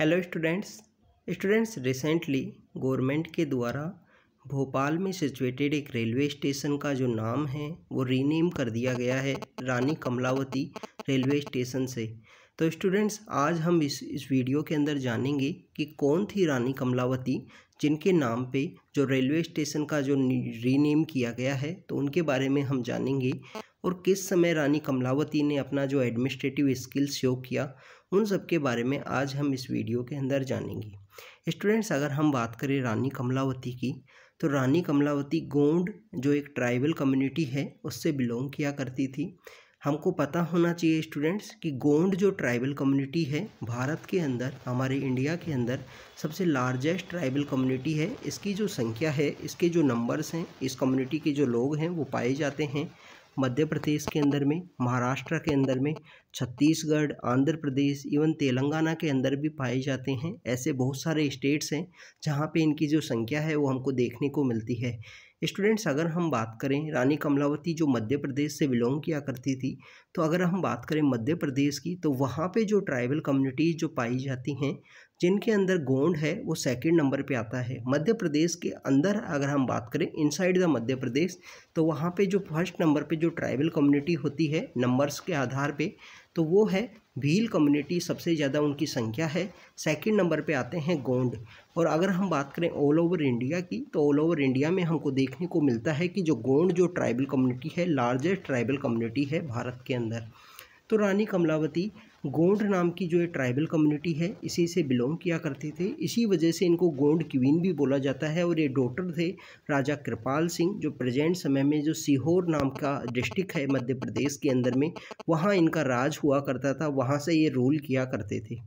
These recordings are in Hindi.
hello students students recently government के द्वारा भोपाल में सिचुएटेड एक रेलवे स्टेशन का जो नाम है वो रीनेम कर दिया गया है रानी कमलावती रेलवे स्टेशन से तो स्टूडेंट्स आज हम इस इस वीडियो के अंदर जानेंगे कि कौन थी रानी कमलावती जिनके नाम पे जो रेलवे स्टेशन का जो रीनेम किया गया है तो उनके बारे में हम जानेंगे और किस समय रानी कमलावती ने अपना जो एडमिनिस्ट्रेटिव स्किल शो किया उन सब के बारे में आज हम इस वीडियो के अंदर जानेंगे स्टूडेंट्स अगर हम बात करें रानी कमलावती की तो रानी कमलावती गोंड जो एक ट्राइबल कम्युनिटी है उससे बिलोंग किया करती थी हमको पता होना चाहिए स्टूडेंट्स कि गोंड जो ट्राइबल कम्युनिटी है भारत के अंदर हमारे इंडिया के अंदर सबसे लार्जेस्ट ट्राइबल कम्युनिटी है इसकी जो संख्या है इसके जो नंबर्स हैं इस कम्युनिटी के जो लोग हैं वो पाए जाते हैं मध्य प्रदेश के अंदर में महाराष्ट्र के अंदर में छत्तीसगढ़ आंध्र प्रदेश इवन तेलंगाना के अंदर भी पाए जाते हैं ऐसे बहुत सारे स्टेट्स हैं जहाँ पे इनकी जो संख्या है वो हमको देखने को मिलती है स्टूडेंट्स अगर हम बात करें रानी कमलावती जो मध्य प्रदेश से बिलोंग किया करती थी तो अगर हम बात करें मध्य प्रदेश की तो वहाँ पे जो ट्राइबल कम्युनिटीज़ जो पाई जाती हैं जिनके अंदर गोंड है वो सेकंड नंबर पे आता है मध्य प्रदेश के अंदर अगर हम बात करें इनसाइड द मध्य प्रदेश तो वहाँ पे जो फर्स्ट नंबर पे जो ट्राइबल कम्युनिटी होती है नंबर्स के आधार पे तो वो है भील कम्युनिटी सबसे ज़्यादा उनकी संख्या है सेकंड नंबर पे आते हैं गोंड और अगर हम बात करें ऑल ओवर इंडिया की तो ऑल ओवर इंडिया में हमको देखने को मिलता है कि जो गोंड जो ट्राइबल कम्युनिटी है लार्जेस्ट ट्राइबल कम्युनिटी है भारत के अंदर तो रानी कमलावती गोंड नाम की जो है ट्राइबल कम्युनिटी है इसी से बिलोंग किया करते थे इसी वजह से इनको गोंड क्वीन भी बोला जाता है और ये डॉटर थे राजा कृपाल सिंह जो प्रेजेंट समय में जो सीहोर नाम का डिस्ट्रिक्ट है मध्य प्रदेश के अंदर में वहाँ इनका राज हुआ करता था वहाँ से ये रूल किया करते थे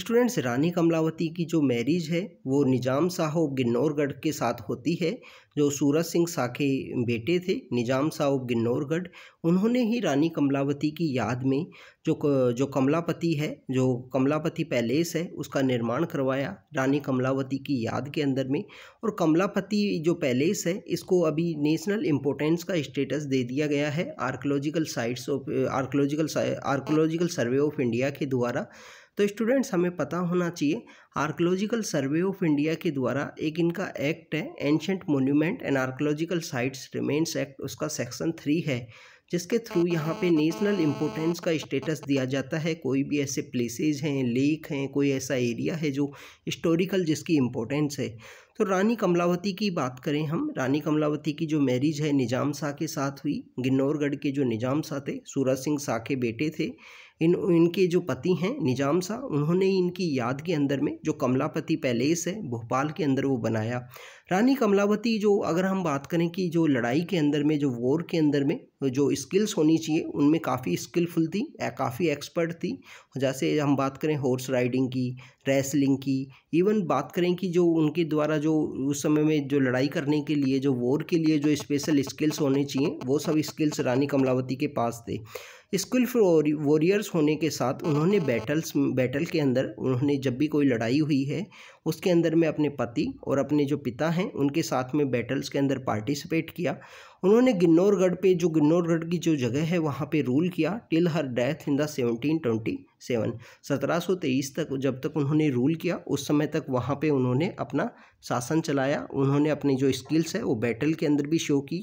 स्टूडेंट्स रानी कमलावती की जो मैरिज है वो निज़ाम साहो गिन्नौरगढ़ के साथ होती है जो सूरज सिंह साखे के बेटे थे निज़ाम साहो गिन्नौरगढ़ उन्होंने ही रानी कमलावती की याद में जो जो कमलापति है जो कमलापति पैलेस है उसका निर्माण करवाया रानी कमलावती की याद के अंदर में और कमलापति जो पैलेस है इसको अभी नेशनल इम्पोर्टेंस का स्टेटस दे दिया गया है archaeological sites of archaeological archaeological survey of India के द्वारा तो स्टूडेंट्स हमें पता होना चाहिए आर्कोलॉजिकल सर्वे ऑफ इंडिया के द्वारा एक इनका एक्ट है ancient monument and archaeological sites remains act उसका सेक्शन थ्री है जिसके थ्रू यहाँ पे नेशनल इम्पोर्टेंस का स्टेटस दिया जाता है कोई भी ऐसे प्लेसेज हैं लेक हैं कोई ऐसा एरिया है जो हिस्टोरिकल जिसकी इम्पोर्टेंस है तो रानी कमलावती की बात करें हम रानी कमलावती की जो मैरिज है निजाम शाह के साथ हुई गिन्नौरगढ़ के जो निजाम शाह थे सूरज सिंह शाह के बेटे थे इन इनके जो पति हैं निजाम शाह उन्होंने इनकी याद के अंदर में जो कमलापति पैलेस है भोपाल के अंदर वो बनाया रानी कमलावती जो अगर हम बात करें कि जो लड़ाई के अंदर में जो वॉर के अंदर में जो स्किल्स होनी चाहिए उनमें काफ़ी स्किलफुल थी काफ़ी एक्सपर्ट थी जैसे हम बात करें हॉर्स राइडिंग की रेसलिंग की इवन बात करें कि जो उनके द्वारा जो उस समय में जो लड़ाई करने के लिए जो वॉर के लिए जो स्पेशल स्किल्स होने चाहिए वो सब स्किल्स रानी कमलावती के पास थे स्किल वॉरियर्स होने के साथ उन्होंने बैटल्स बैटल के अंदर उन्होंने जब भी कोई लड़ाई हुई है उसके अंदर में अपने पति और अपने जो पिता हैं उनके साथ में बैटल्स के अंदर पार्टिसिपेट किया उन्होंने गिन्नौरगढ़ पे जो गिन्नौरगढ़ की जो जगह है वहाँ पे रूल किया till her death in the seventeen twenty seven सत्रह सौ तेईस तक जब तक उन्होंने रूल किया उस समय तक वहाँ पे उन्होंने अपना शासन चलाया उन्होंने अपनी जो स्किल्स है वो बैटल के अंदर भी शो की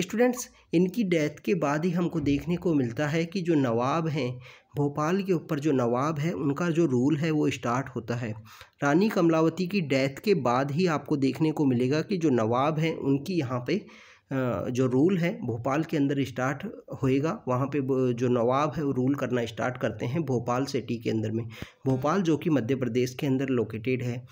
स्टूडेंट्स इनकी डेथ के बाद ही हमको देखने को मिलता है कि जो नवाब हैं भोपाल के ऊपर जो नवाब है उनका जो रूल है वो स्टार्ट होता है रानी कमलावती की डेथ के बाद ही आपको देखने को मिलेगा कि जो नवाब हैं उनकी यहाँ पर जो रूल है भोपाल के अंदर स्टार्ट होएगा वहाँ पे जो नवाब है वो रूल करना स्टार्ट करते हैं भोपाल सिटी के अंदर में भोपाल जो कि मध्य प्रदेश के अंदर लोकेटेड है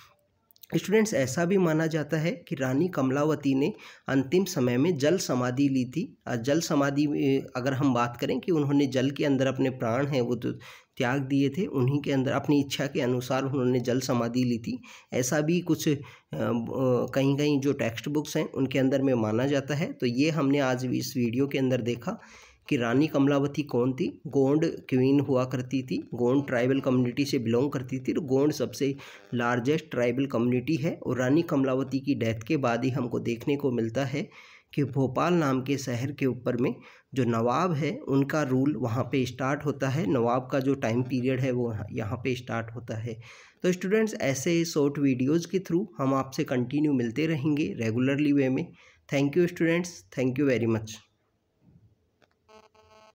स्टूडेंट्स ऐसा भी माना जाता है कि रानी कमलावती ने अंतिम समय में जल समाधि ली थी जल समाधि अगर हम बात करें कि उन्होंने जल के अंदर अपने प्राण हैं वो तो त्याग दिए थे उन्हीं के अंदर अपनी इच्छा के अनुसार उन्होंने जल समाधि ली थी ऐसा भी कुछ कहीं कहीं जो टेक्स्ट बुक्स हैं उनके अंदर में माना जाता है तो ये हमने आज इस वीडियो के अंदर देखा कि रानी कमलावती कौन थी गोंड क्वीन हुआ करती थी गोंड ट्राइबल कम्युनिटी से बिलोंग करती थी तो गोंड सबसे लार्जेस्ट ट्राइबल कम्युनिटी है और रानी कमलावती की डेथ के बाद ही हमको देखने को मिलता है कि भोपाल नाम के शहर के ऊपर में जो नवाब है उनका रूल वहाँ पे स्टार्ट होता है नवाब का जो टाइम पीरियड है वो यहाँ पे स्टार्ट होता है तो स्टूडेंट्स ऐसे शॉर्ट वीडियोज़ के थ्रू हम आपसे कंटिन्यू मिलते रहेंगे रेगुलरली वे में thank you students thank you very much